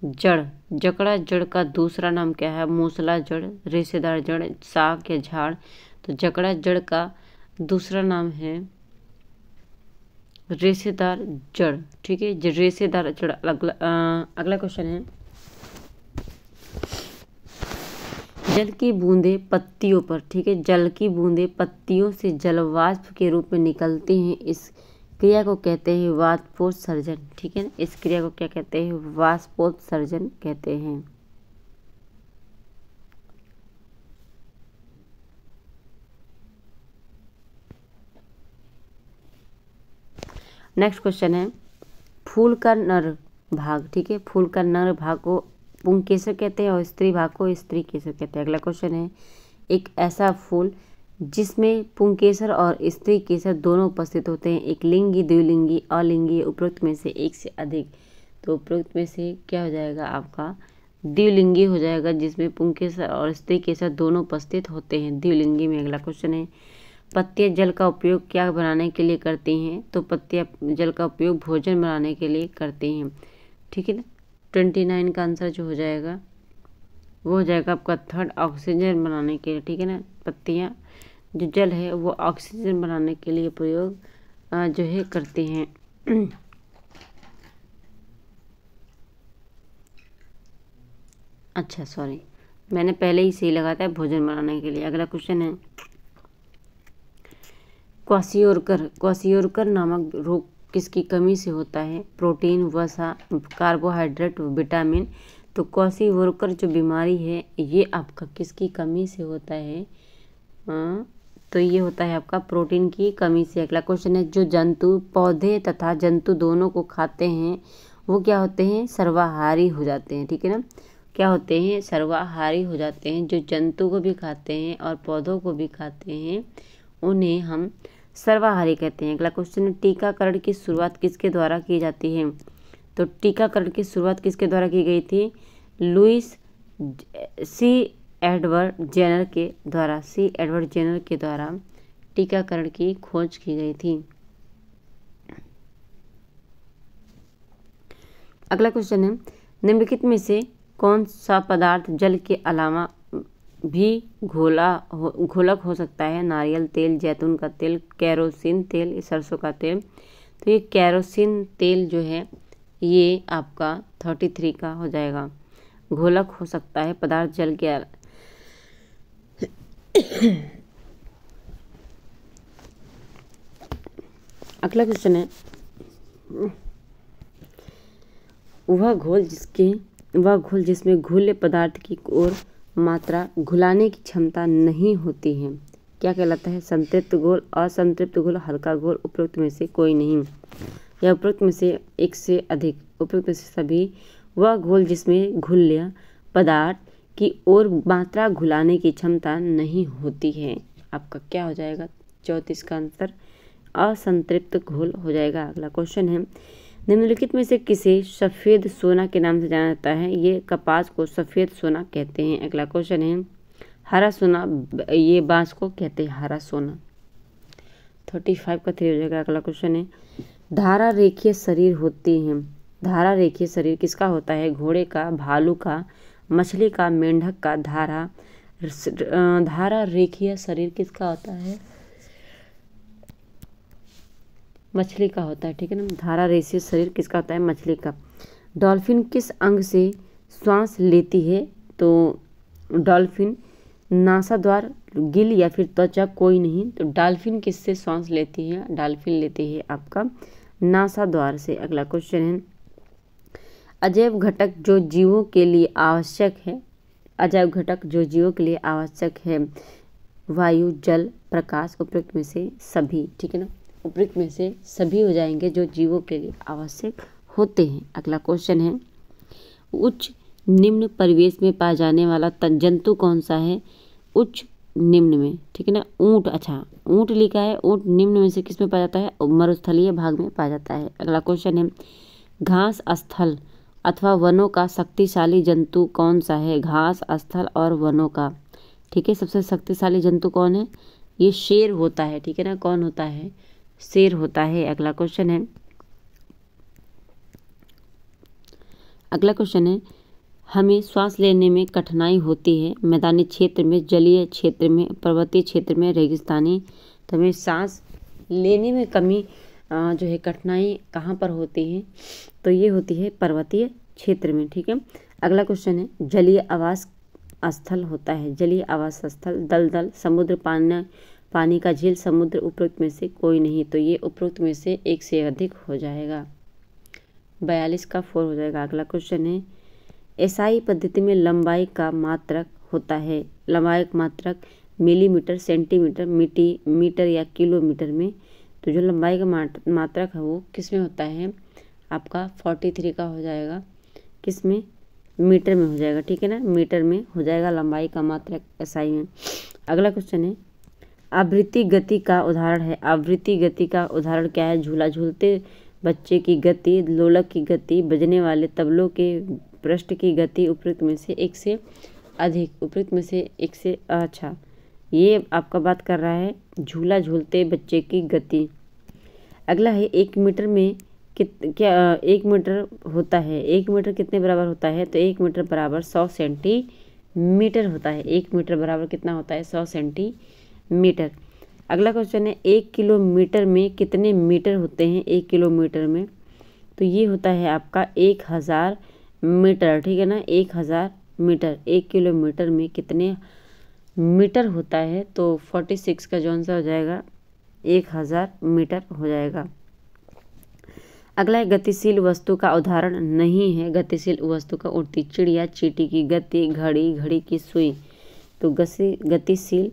S1: जड़ जकड़ा जड़ का दूसरा नाम क्या है मूसला जड़ रेसेदार जड़ साग या झाड़ तो जकड़ा जड़ का दूसरा नाम है रेसेदार जड़ ठीक है रेसेदार जड़ अगला अगला क्वेश्चन है जल की बूंदें पत्तियों पर ठीक है जल की बूंदें पत्तियों से वाष्प के रूप में निकलती हैं इस क्रिया को कहते हैं वाष्पोत्सर्जन ठीक है ना इस क्रिया को क्या कहते हैं वाष्पोत्सर्जन कहते हैं नेक्स्ट क्वेश्चन है फूल का नर भाग ठीक है फूल का नर भाग को पुंग केसर कहते हैं और स्त्री भाग को स्त्री केसर कहते हैं अगला क्वेश्चन है एक ऐसा फूल जिसमें पुंग केसर और स्त्री केसर दोनों उपस्थित होते हैं एक लिंगी द्विलिंगी अलिंगी उपरोक्त में से एक से अधिक तो उपरोक्त में से क्या हो जाएगा आपका द्विलिंगी हो जाएगा जिसमें पुंग केसर और स्त्री केसर दोनों उपस्थित होते हैं द्विलिंगी में अगला क्वेश्चन है पत्तियाँ जल का उपयोग क्या बनाने के लिए करती हैं तो पत्तियाँ जल का उपयोग भोजन बनाने के लिए करते हैं ठीक है ना ट्वेंटी नाइन का आंसर जो हो जाएगा वो हो जाएगा आपका थर्ड ऑक्सीजन बनाने के लिए ठीक है ना पत्तियाँ जो जल है वो ऑक्सीजन बनाने के लिए प्रयोग जो है करते हैं अच्छा सॉरी मैंने पहले ही सही लगा था भोजन बनाने के लिए अगला क्वेश्चन है क्वासियोरकर क्वासियोरकर नामक रोग किसकी कमी से होता है प्रोटीन वसा कार्बोहाइड्रेट विटामिन तो कौसी वर्कर जो बीमारी है ये आपका किसकी कमी से होता है आ, तो ये होता है आपका प्रोटीन की कमी से अगला क्वेश्चन है जो जंतु पौधे तथा जंतु दोनों को खाते हैं वो क्या होते हैं सर्वाहारी हो जाते हैं ठीक है ना क्या होते हैं सर्वाहारी हो जाते हैं जो जंतु को भी खाते हैं और पौधों को भी खाते हैं उन्हें हम सर्वाहारी कहते हैं अगला क्वेश्चन है टीकाकरण की शुरुआत किसके द्वारा की जाती है तो टीकाकरण की शुरुआत किसके द्वारा की गई थी लुइस सी एडवर्ड जेनर के द्वारा सी एडवर्ड जेनर के द्वारा टीकाकरण की खोज की गई थी अगला क्वेश्चन है निम्नलिखित में से कौन सा पदार्थ जल के अलावा भी घोला हो घोलक हो सकता है नारियल तेल जैतून का तेल कैरोसिन तेल सरसों का तेल तो ये कैरोसिन तेल जो है ये आपका थर्टी थ्री का हो जाएगा घोलक हो सकता है पदार्थ जल के अगला क्वेश्चन है वह घोल जिसके वह घोल जिसमें घोले पदार्थ की ओर मात्रा घुलाने की क्षमता नहीं होती है क्या कहलाता है संतृप्त घोल असंतृप्त घोल हल्का घोल उपरोक्त में से कोई नहीं या उपरोक्त में से एक से अधिक उपरोक्त में से सभी वह घोल जिसमें घुल्य पदार्थ की ओर मात्रा घुलाने की क्षमता नहीं होती है आपका क्या हो जाएगा चौंतीस का आंसर असंतृप्त घोल हो जाएगा अगला क्वेश्चन है निम्नलिखित में से किसे सफ़ेद सोना के नाम से जाना जाता है ये कपास को सफ़ेद सोना कहते हैं अगला क्वेश्चन है हरा सोना ये बांस को कहते हैं हरा सोना थर्टी फाइव का थ्री हो जाएगा अगला क्वेश्चन है धारा रेखीय शरीर होते हैं धारा रेखीय शरीर किसका होता है घोड़े का भालू का मछली का मेंढक का धारा धारा रेखीय शरीर किसका होता है मछली का होता है ठीक है ना धारा रेशियो शरीर किसका होता है मछली का डॉल्फिन किस अंग से श्वास लेती है तो डॉल्फिन नासा द्वार गिल या फिर त्वचा कोई नहीं तो डॉल्फिन किससे श्वास लेती है डॉल्फिन लेती है आपका नासा द्वार से अगला क्वेश्चन है अजैव घटक जो जीवों के लिए आवश्यक है अजैव घटक जो जीवों के लिए आवश्यक है वायु जल प्रकाश उपयुक्त में से सभी ठीक है ना उपरोक्त में से सभी हो जाएंगे जो जीवों के लिए आवश्यक होते हैं अगला क्वेश्चन है उच्च निम्न परिवेश में पाया जाने वाला जंतु कौन सा है उच्च निम्न में ठीक है ना ऊँट अच्छा ऊँट लिखा है ऊँट निम्न में से किस में पाया जाता है मरुस्थलीय भाग में पाया जाता है अगला क्वेश्चन है घास स्थल अथवा वनों का शक्तिशाली जंतु कौन सा है घास स्थल और वनों का ठीक है सबसे शक्तिशाली जंतु कौन है ये शेर होता है ठीक है ना कौन होता है शेर होता है अगला क्वेश्चन है अगला क्वेश्चन है हमें श्वास लेने में कठिनाई होती है मैदानी क्षेत्र में जलीय क्षेत्र में पर्वतीय क्षेत्र में रेगिस्तानी तो हमें सांस लेने में कमी जो है कठिनाई कहाँ पर होती है तो ये होती है पर्वतीय क्षेत्र में ठीक है अगला क्वेश्चन है जलीय आवास स्थल होता है जलीय आवास स्थल दलदल समुद्र पानी पानी का झील समुद्र उपरोक्त में से कोई नहीं तो ये उपरोक्त में से एक से अधिक हो जाएगा बयालीस का फोर हो जाएगा अगला क्वेश्चन है एसआई पद्धति में लंबाई का मात्रक होता है लंबाई का मात्रक मिलीमीटर सेंटीमीटर मिट्टी मीटर या किलोमीटर में तो जो लंबाई का मात्रक है वो किस में होता है आपका फोर्टी थ्री का हो जाएगा किस में मीटर में हो जाएगा ठीक है ना मीटर में हो जाएगा लंबाई का मात्रक एसआई में अगला क्वेश्चन है आवृत्ति गति का उदाहरण है आवृत्ति गति का उदाहरण क्या है झूला झूलते बच्चे की गति लोलक की गति बजने वाले तबलों के पृष्ठ की गति उपयुक्त में से एक से अधिक उपयुक्त में से एक से अच्छा ये आपका बात कर रहा है झूला झूलते बच्चे की गति अगला है एक मीटर में कित क्या एक मीटर होता है एक मीटर कितने बराबर होता है तो एक मीटर बराबर सौ सेंटीमीटर होता है एक मीटर बराबर कितना होता है सौ सेंटी मीटर अगला क्वेश्चन है एक किलोमीटर में कितने मीटर होते हैं एक किलोमीटर में तो ये होता है आपका एक हज़ार मीटर ठीक है ना एक हज़ार मीटर एक किलोमीटर में कितने मीटर होता है तो फोर्टी सिक्स का जो आंसर हो जाएगा एक हज़ार मीटर हो जाएगा अगला है गतिशील वस्तु का उदाहरण नहीं है गतिशील वस्तु का उड़ती चिड़िया चीटी की गति घड़ी घड़ी की सुई तो गति गतिशील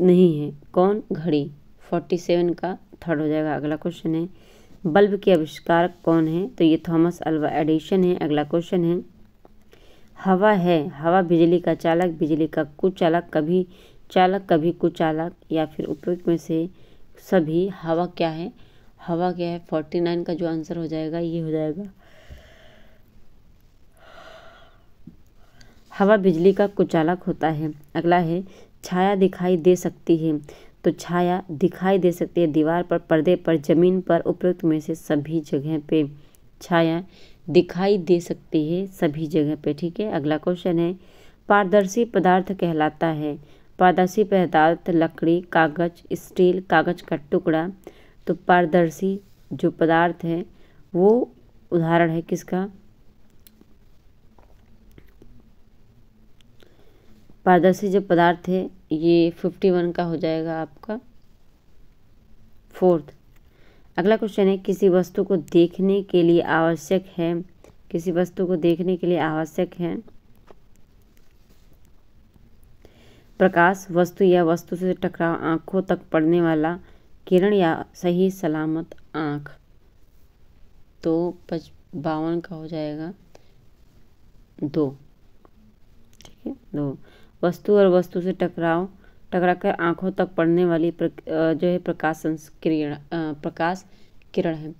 S1: नहीं है कौन घड़ी फोर्टी सेवन का थर्ड हो जाएगा अगला क्वेश्चन है बल्ब के आविष्कार कौन है तो ये थॉमस अल्वा एडिशन है अगला क्वेश्चन है हवा है हवा बिजली का चालक बिजली का कुचालक कभी चालक कभी कुचालक या फिर उपयुक्त में से सभी हवा क्या है हवा क्या है फोर्टी नाइन का जो आंसर हो जाएगा ये हो जाएगा हवा बिजली का कुचालक होता है अगला है छाया दिखाई दे सकती है तो छाया दिखाई दे सकती है दीवार पर पर्दे पर जमीन पर उपयुक्त में से सभी जगह पे छाया दिखाई दे सकती है सभी जगह पे ठीक है अगला क्वेश्चन है पारदर्शी पदार्थ कहलाता है पारदर्शी पदार्थ लकड़ी कागज स्टील कागज का टुकड़ा तो पारदर्शी जो पदार्थ है वो उदाहरण है किसका पारदर्शी जो पदार्थ है ये फिफ्टी वन का हो जाएगा आपका फोर्थ अगला क्वेश्चन है किसी वस्तु को देखने के लिए आवश्यक है किसी वस्तु को देखने के लिए आवश्यक है प्रकाश वस्तु या वस्तु से टकराव आंखों तक पड़ने वाला किरण या सही सलामत आंख तो पच बावन का हो जाएगा दो ठीक है दो वस्तु और वस्तु से टकराव कर आँखों तक पड़ने वाली प्र, जो है प्रकाश संस्किरण प्रकाश किरण है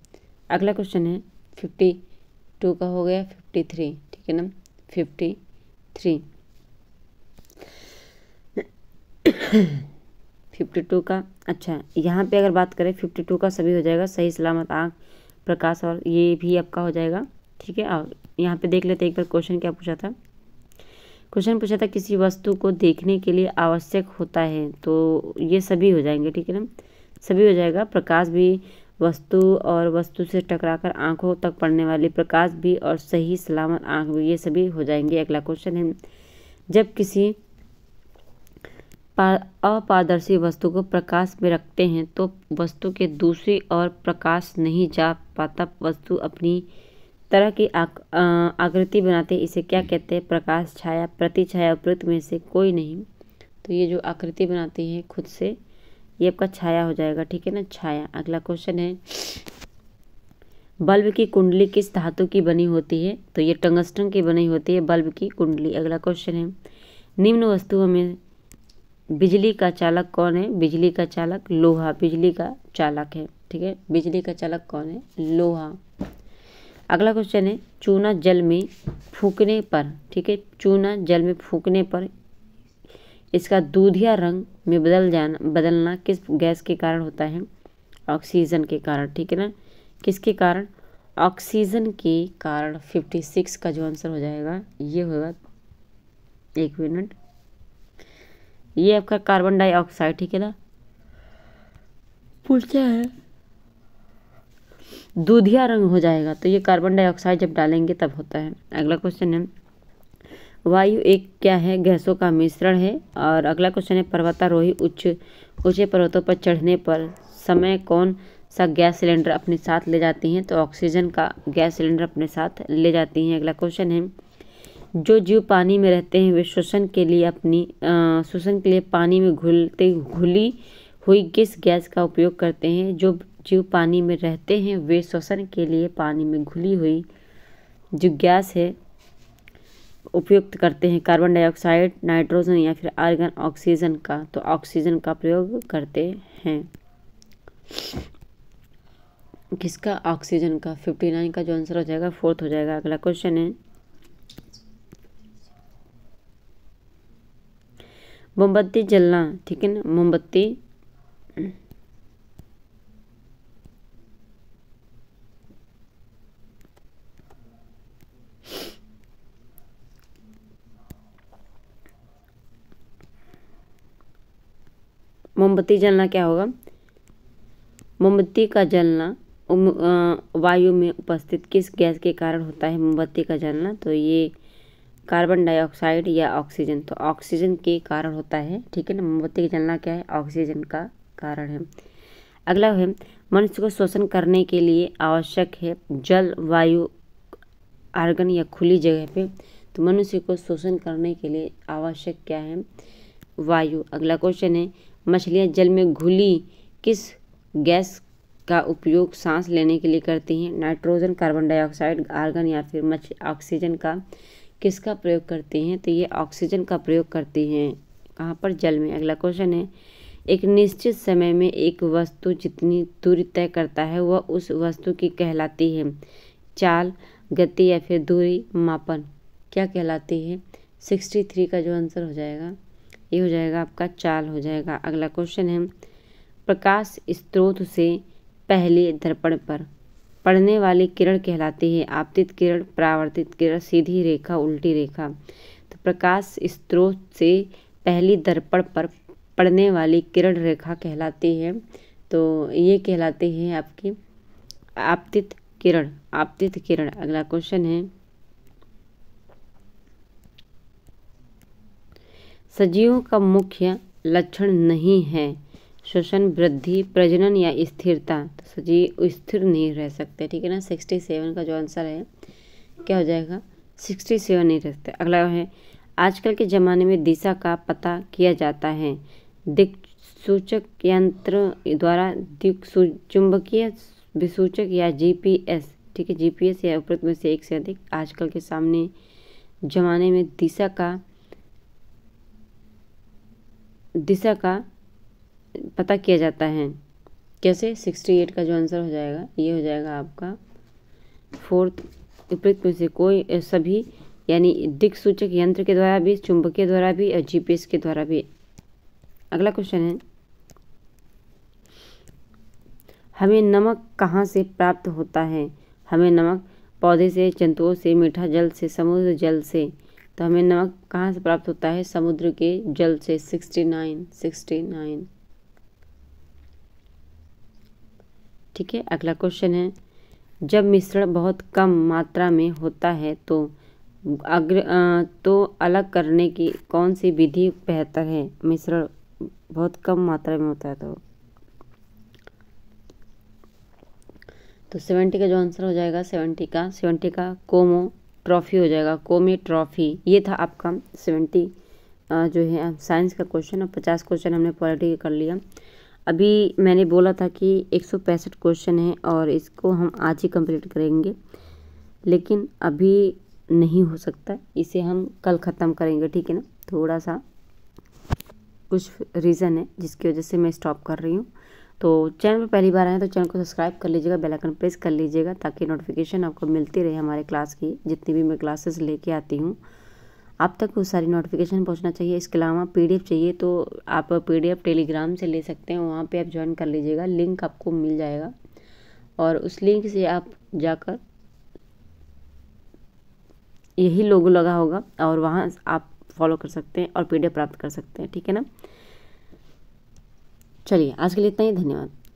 S1: अगला क्वेश्चन है फिफ्टी टू का हो गया फिफ्टी थ्री ठीक है ना फिफ्टी थ्री फिफ्टी टू का अच्छा यहाँ पे अगर बात करें फिफ्टी टू का सभी हो जाएगा सही सलामत आँख प्रकाश और ये भी आपका हो जाएगा ठीक है और यहाँ पे देख लेते एक बार क्वेश्चन क्या पूछा था क्वेश्चन पूछा था किसी वस्तु को देखने के लिए आवश्यक होता है तो ये सभी हो जाएंगे ठीक है ना सभी हो जाएगा प्रकाश भी वस्तु और वस्तु से टकराकर आंखों तक पड़ने वाली प्रकाश भी और सही सलामत आंख भी ये सभी हो जाएंगे अगला क्वेश्चन है जब किसी अपारदर्शी वस्तु को प्रकाश में रखते हैं तो वस्तु के दूसरी और प्रकाश नहीं जा पाता वस्तु अपनी तरह की आक, आकृति बनाते हैं इसे क्या कहते हैं प्रकाश छाया प्रति छाया उपयुक्त में से कोई नहीं तो ये जो आकृति बनाती है खुद से ये आपका छाया हो जाएगा ठीक है ना छाया अगला क्वेश्चन है बल्ब की कुंडली किस धातु की बनी होती है तो ये टंगस्टन की बनी होती है बल्ब की कुंडली अगला क्वेश्चन है निम्न वस्तुओं में बिजली का चालक कौन है बिजली का चालक लोहा बिजली का चालक है ठीक है बिजली का चालक कौन है लोहा अगला क्वेश्चन है चूना जल में फूकने पर ठीक है चूना जल में फूकने पर इसका दूधिया रंग में बदल जाना बदलना किस गैस के कारण होता है ऑक्सीजन के कारण ठीक है ना किसके कारण ऑक्सीजन के कारण 56 का जो आंसर हो जाएगा ये होगा एक मिनट ये आपका कार्बन डाइऑक्साइड ठीक है ना पूछा है दूधिया रंग हो जाएगा तो ये कार्बन डाइऑक्साइड जब डालेंगे तब होता है अगला क्वेश्चन है वायु एक क्या है गैसों का मिश्रण है और अगला क्वेश्चन है पर्वतारोही उच्च ऊंचे पर्वतों पर चढ़ने पर समय कौन सा गैस सिलेंडर अपने साथ ले जाती हैं तो ऑक्सीजन का गैस सिलेंडर अपने साथ ले जाती हैं अगला क्वेश्चन है जो जीव पानी में रहते हैं वे श्वसन के लिए अपनी श्वसन के लिए पानी में घुलते घुली हुई किस गैस का उपयोग करते हैं जो जीव पानी में रहते हैं वे श्वसन के लिए पानी में घुली हुई जो गैस है उपयुक्त करते हैं कार्बन डाइऑक्साइड नाइट्रोजन या फिर आर्गन ऑक्सीजन का तो ऑक्सीजन का प्रयोग करते हैं किसका ऑक्सीजन का फिफ्टी नाइन का जो आंसर हो जाएगा फोर्थ हो जाएगा अगला क्वेश्चन है मोमबत्ती जलना ठीक है ना मोमबत्ती मोमबत्ती जलना क्या होगा मोमबत्ती का जलना वायु में उपस्थित किस गैस के कारण होता है मोमबत्ती का जलना तो ये कार्बन डाइऑक्साइड या ऑक्सीजन तो ऑक्सीजन के कारण होता है ठीक है ना मोमबत्ती का जलना क्या है ऑक्सीजन का कारण है अगला है मनुष्य को शोषण करने के लिए आवश्यक है जल वायु आर्गन या खुली जगह पे तो मनुष्य को शोषण करने के लिए आवश्यक क्या है वायु अगला क्वेश्चन है मछलियाँ जल में घुली किस गैस का उपयोग सांस लेने के लिए करती हैं नाइट्रोजन कार्बन डाइऑक्साइड आर्गन या फिर मछ ऑक्सीजन का किसका प्रयोग करती हैं तो ये ऑक्सीजन का प्रयोग करती हैं कहाँ पर जल में अगला क्वेश्चन है एक निश्चित समय में एक वस्तु जितनी दूरी तय करता है वह उस वस्तु की कहलाती है चाल गति या फिर दूरी मापन क्या कहलाती है सिक्सटी थ्री का जो आंसर हो जाएगा ये हो जाएगा आपका चाल हो जाएगा अगला क्वेश्चन है प्रकाश स्त्रोत से पहले दर्पण पर पड़ने वाले किरण कहलाते हैं आपतित किरण प्रावर्तित किरण सीधी रेखा उल्टी रेखा तो प्रकाश स्त्रोत से पहली दर्पण पर पड़ने वाली किरण रेखा कहलाती है तो ये कहलाते हैं आपकी आपतित किरण आपतित किरण अगला क्वेश्चन है सजीवों का मुख्य लक्षण नहीं है श्वसन वृद्धि प्रजनन या स्थिरता तो सजीव स्थिर नहीं रह सकते ठीक है ना सिक्सटी सेवन का जो आंसर है क्या हो जाएगा सिक्सटी सेवन नहीं रह सकते अगला है आजकल के ज़माने में दिशा का पता किया जाता है दिक्सूचक यंत्र द्वारा दिक्सू चुंबकीय विसूचक या जीपीएस ठीक है जीपीएस या उपरोक्त में से एक से अधिक आजकल के सामने ज़माने में दिशा का दिशा का पता किया जाता है कैसे सिक्सटी एट का जो आंसर हो जाएगा ये हो जाएगा आपका फोर्थ उपयुक्त में से कोई सभी यानी दिक्सूचक यंत्र के द्वारा भी चुंबकीय द्वारा भी और जी के द्वारा भी अगला क्वेश्चन है हमें नमक कहाँ से प्राप्त होता है हमें नमक पौधे से जंतुओं से मीठा जल से समुद्र जल से तो हमें नमक कहाँ से प्राप्त होता है समुद्र के जल से सिक्सटी नाइन सिक्सटी नाइन ठीक है अगला क्वेश्चन है जब मिश्रण बहुत कम मात्रा में होता है तो अग्र तो अलग करने की कौन सी विधि बेहतर है मिश्रण बहुत कम मात्रा में होता है तो तो सेवेंटी का जो आंसर हो जाएगा सेवेंटी का सेवेंटी का कोमो ट्रॉफी हो जाएगा कोमी ट्रॉफी ये था आपका सेवेंटी जो है साइंस का क्वेश्चन और पचास क्वेश्चन हमने पॉलिटी कर लिया अभी मैंने बोला था कि एक सौ पैंसठ क्वेश्चन है और इसको हम आज ही कंप्लीट करेंगे लेकिन अभी नहीं हो सकता इसे हम कल ख़त्म करेंगे ठीक है ना थोड़ा सा कुछ रीज़न है जिसकी वजह से मैं स्टॉप कर रही हूँ तो चैनल पर पहली बार आए तो चैनल को सब्सक्राइब कर लीजिएगा बेल आइकन प्रेस कर लीजिएगा ताकि नोटिफिकेशन आपको मिलती रहे हमारे क्लास की जितनी भी मैं क्लासेस लेके आती हूँ आप तक वो सारी नोटिफिकेशन पहुँचना चाहिए इसके अलावा पीडीएफ चाहिए तो आप पीडीएफ टेलीग्राम से ले सकते हैं वहाँ पर आप ज्वाइन कर लीजिएगा लिंक आपको मिल जाएगा और उस लिंक से आप जाकर यही लोगो लगा होगा और वहाँ आप फॉलो कर सकते हैं और पीडीएफ प्राप्त कर सकते हैं ठीक है ना चलिए आज के लिए इतना ही धन्यवाद